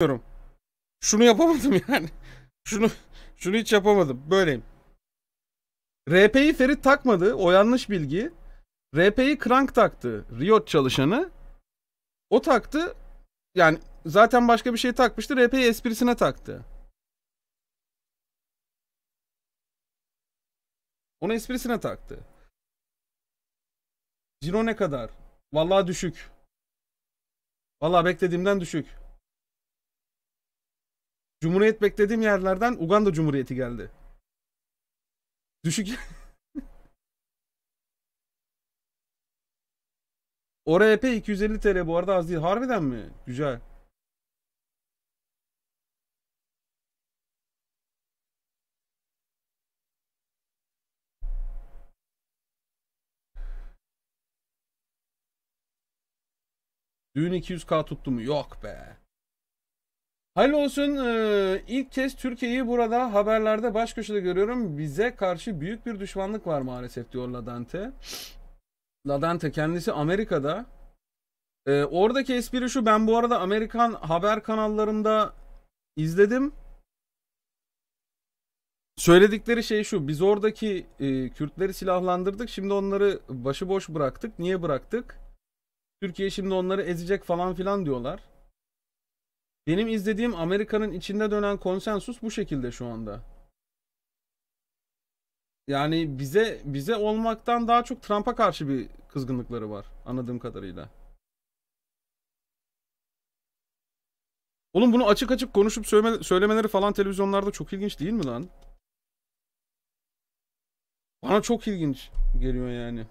yapamıyorum. Şunu yapamadım yani. Şunu şunu hiç yapamadım. Böyleyim. RP'yi Ferit takmadı. O yanlış bilgi. RP'yi Crank taktı. Riot çalışanı. O taktı. Yani zaten başka bir şey takmıştı. RP'yi esprisine taktı. Onu esprisine taktı. Ciro ne kadar? Vallahi düşük. Vallahi beklediğimden düşük. Cumhuriyet beklediğim yerlerden Uganda Cumhuriyeti geldi. Düşük. Oraya epey 250 TL bu arada az değil. Harbiden mi? Güzel. Düğün 200k tuttu mu? Yok be. Hayırlı olsun. Ee, ilk kez Türkiye'yi burada haberlerde baş köşede görüyorum. Bize karşı büyük bir düşmanlık var maalesef diyor Ladante. Ladante kendisi Amerika'da. Ee, oradaki espri şu. Ben bu arada Amerikan haber kanallarında izledim. Söyledikleri şey şu. Biz oradaki e, Kürtleri silahlandırdık. Şimdi onları başıboş bıraktık. Niye bıraktık? Türkiye şimdi onları ezecek falan filan diyorlar. Benim izlediğim Amerika'nın içinde dönen konsensus bu şekilde şu anda. Yani bize bize olmaktan daha çok Trump'a karşı bir kızgınlıkları var anladığım kadarıyla. Oğlum bunu açık açık konuşup söyleme, söylemeleri falan televizyonlarda çok ilginç değil mi lan? Bana çok ilginç geliyor yani.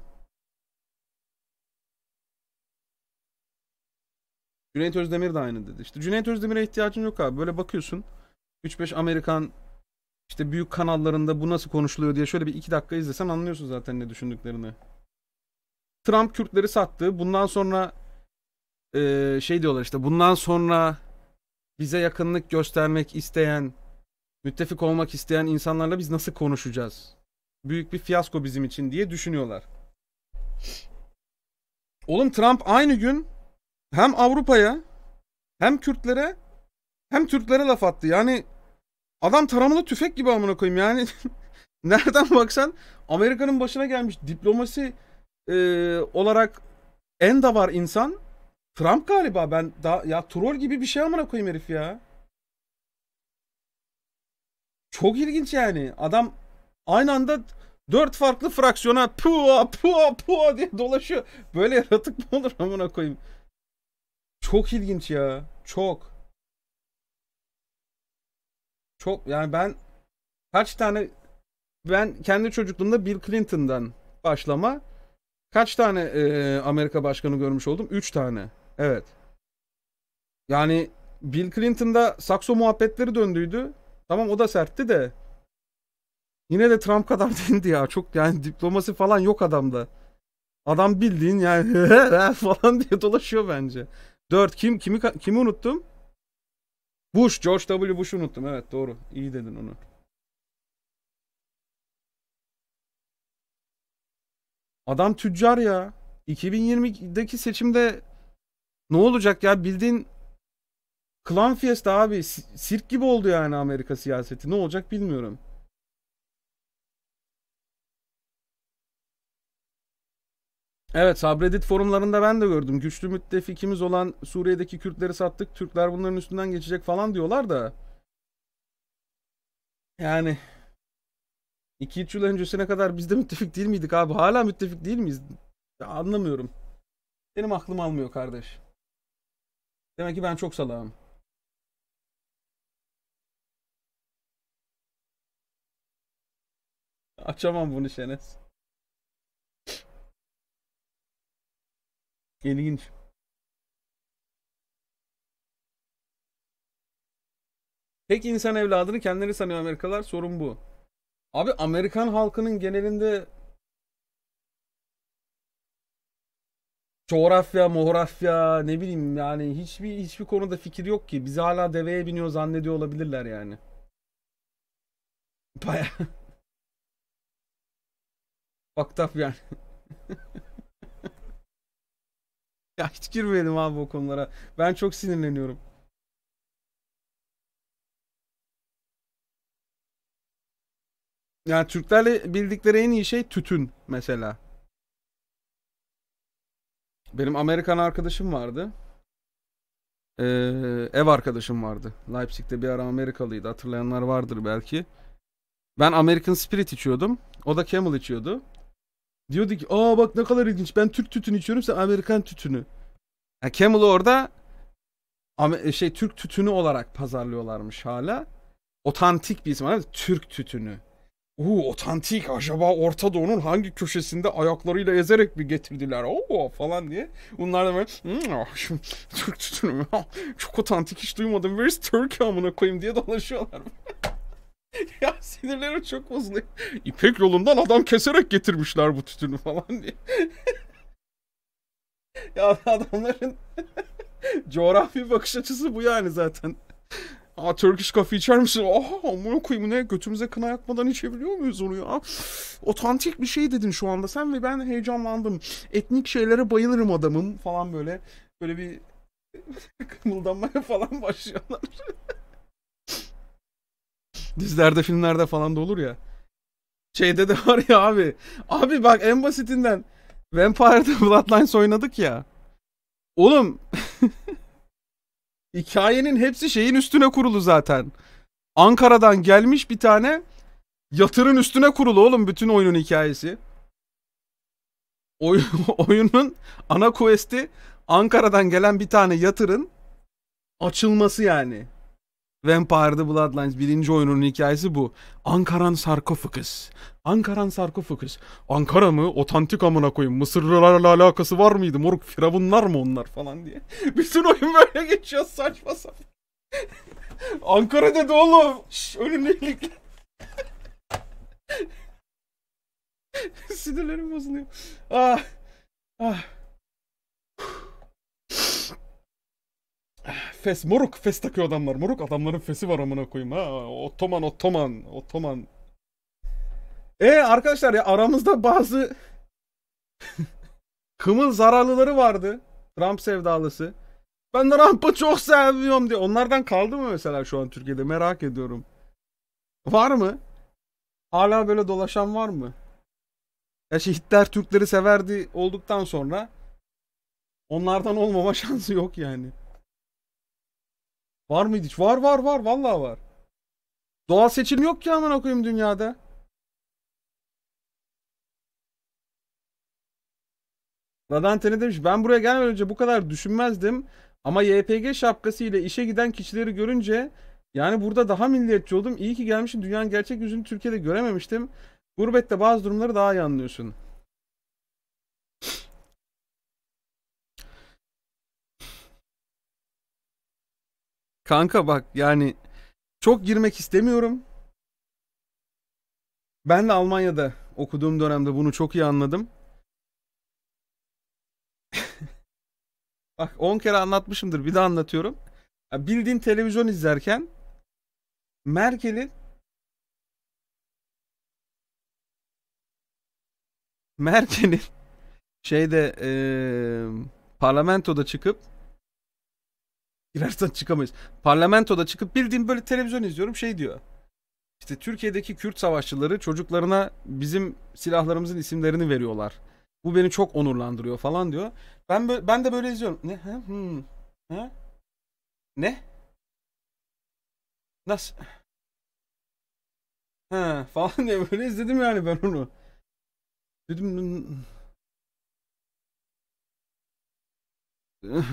Cüneyt Özdemir de aynı dedi. İşte Cüneyt Özdemir'e ihtiyacın yok abi. Böyle bakıyorsun. 3-5 Amerikan işte büyük kanallarında bu nasıl konuşuluyor diye şöyle bir 2 dakika izlesen anlıyorsun zaten ne düşündüklerini. Trump Kürtleri sattı. Bundan sonra e, şey diyorlar işte bundan sonra bize yakınlık göstermek isteyen, müttefik olmak isteyen insanlarla biz nasıl konuşacağız? Büyük bir fiyasko bizim için diye düşünüyorlar. Oğlum Trump aynı gün hem Avrupa'ya hem Kürtlere hem Türklere laf attı. Yani adam taramalı tüfek gibi amına koyayım yani. nereden baksan Amerika'nın başına gelmiş diplomasi e, olarak en da var insan. Trump galiba ben daha ya troll gibi bir şey amına koyayım herif ya. Çok ilginç yani. Adam aynı anda dört farklı fraksiyona pua pua pua diye dolaşıyor. Böyle yaratık mı olur amına koyayım? Çok ilginç ya. Çok. Çok yani ben kaç tane ben kendi çocukluğumda Bill Clinton'dan başlama kaç tane e, Amerika başkanı görmüş oldum? 3 tane. Evet. Yani Bill Clinton'da sakso muhabbetleri döndüydü. Tamam o da sertti de. Yine de Trump kadar değildi ya. Çok yani diplomasi falan yok adamda. Adam bildiğin yani falan diye dolaşıyor bence. 4 kim kimi kimi unuttum? Bush, George W. Bush'u unuttum. Evet doğru. İyi dedin onu. Adam tüccar ya. 2020'deki seçimde ne olacak ya? Bildiğin Klan Fiesta abi. Sirk gibi oldu yani Amerika siyaseti. Ne olacak bilmiyorum. Evet Sabredit forumlarında ben de gördüm. Güçlü müttefikimiz olan Suriye'deki Kürtleri sattık. Türkler bunların üstünden geçecek falan diyorlar da. Yani 2-3 yıl öncesine kadar biz de müttefik değil miydik abi? Hala müttefik değil miyiz? Ya anlamıyorum. Benim aklım almıyor kardeş. Demek ki ben çok salağım. Açamam bunu Şenes. İlginç. Tek insan evladını kendileri sanıyor Amerikalılar. Sorun bu. Abi Amerikan halkının genelinde coğrafya, muhrafya ne bileyim yani hiçbir hiçbir konuda fikir yok ki. Biz hala deveye biniyor zannediyor olabilirler yani. Baya. Fucked up yani. Ya hiç girmeyelim abi o konulara. Ben çok sinirleniyorum. Yani Türklerle bildikleri en iyi şey tütün mesela. Benim Amerikan arkadaşım vardı. Ee, ev arkadaşım vardı. Leipzig'te bir ara Amerikalıydı. Hatırlayanlar vardır belki. Ben American Spirit içiyordum. O da Camel içiyordu. Diyordu ki aa bak ne kadar ilginç ben Türk tütünü içiyorum sen Amerikan tütünü. Yani Camel'ı orada e, şey Türk tütünü olarak pazarlıyorlarmış hala. Otantik bir isim. Türk tütünü. Uuu otantik acaba Orta Doğu'nun hangi köşesinde ayaklarıyla ezerek mi getirdiler Oo falan diye. Bunlar da böyle hmm, ah, Türk tütünü ah, Çok otantik hiç duymadım. Where's Turkey amına koyayım diye dolaşıyorlar. ya sinirlerim çok bozuluyor. İpek yolundan adam keserek getirmişler bu tütünü falan diye. ya adamların coğrafi bakış açısı bu yani zaten. Aa Turkish coffee içer misin? Aha amına koyayım ne götümüze kına yakmadan içebiliyor muyuz onu ya? Otantik bir şey dedin şu anda sen ve ben heyecanlandım. Etnik şeylere bayılırım adamım falan böyle. Böyle bir kımıldanmaya falan başlıyorlar. Dizilerde filmlerde falan da olur ya. Şeyde de var ya abi. Abi bak en basitinden Vampire'da Bloodlines oynadık ya. Oğlum hikayenin hepsi şeyin üstüne kurulu zaten. Ankara'dan gelmiş bir tane yatırın üstüne kurulu oğlum bütün oyunun hikayesi. Oy oyunun ana quest'i Ankara'dan gelen bir tane yatırın açılması yani. Vampire the Bloodlines birinci oyunun hikayesi bu. Ankaran Sarkofagus. Ankaran Sarkofagus. Ankara mı? Otantik amına koyayım. Mısırlılarla alakası var mıydı? Moruk firavunlar mı onlar falan diye. Bütün oyun böyle geçiyor saçma sapan. Ankara dedi oğlum. Şş, önünü ilikle. Sinirlerim bozuluyor. Ah. Ah. fes moruk fes takıyor adamlar. Moruk adamların fesi var amına koyayım ha. Otoman otoman otoman. E arkadaşlar ya aramızda bazı kımın zararlıları vardı. Trump sevdalısı. Ben de rampa çok seviyorum diye. Onlardan kaldı mı mesela şu an Türkiye'de merak ediyorum. Var mı? Hala böyle dolaşan var mı? Ya şey Hitler Türkleri severdi olduktan sonra onlardan olmama şansı yok yani. Var mıydı hiç? Var var var vallahi var. Doğal seçim yok ki aman okuyayım dünyada. Radantene demiş ben buraya gelmeden önce bu kadar düşünmezdim ama YPG şapkası ile işe giden kişileri görünce yani burada daha milliyetçi oldum. İyi ki gelmişim dünyanın gerçek yüzünü Türkiye'de görememiştim. Gurbette bazı durumları daha iyi anlıyorsun. Kanka bak yani çok girmek istemiyorum. Ben de Almanya'da okuduğum dönemde bunu çok iyi anladım. bak 10 kere anlatmışımdır bir de anlatıyorum. Ya bildiğin televizyon izlerken Merkel'in Merkel'in şeyde e, parlamentoda çıkıp Girersen çıkamayız. Parlamentoda çıkıp bildiğim böyle televizyon izliyorum şey diyor. İşte Türkiye'deki Kürt savaşçıları çocuklarına bizim silahlarımızın isimlerini veriyorlar. Bu beni çok onurlandırıyor falan diyor. Ben ben de böyle izliyorum. Ne? Ha? Hmm. Ha? Ne? Nasıl? Ha falan diye böyle izledim yani ben onu. Dedim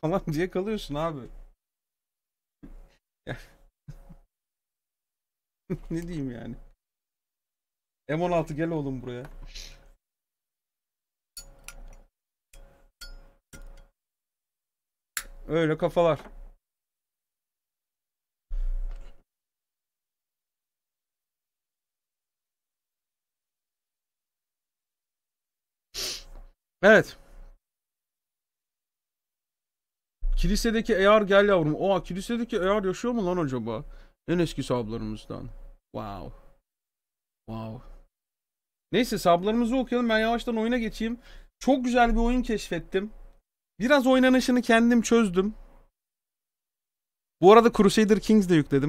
falan diye kalıyorsun abi. ne diyeyim yani? M16 gel oğlum buraya. Öyle kafalar. Evet. Kilisedeki eğer gel yavrum. Oha kilisedeki eğer yaşıyor mu lan acaba? En eski sablarımızdan. Wow. Wow. Neyse sablarımızı okuyalım. Ben yavaştan oyuna geçeyim. Çok güzel bir oyun keşfettim. Biraz oynanışını kendim çözdüm. Bu arada Crusader Kings de yükledim.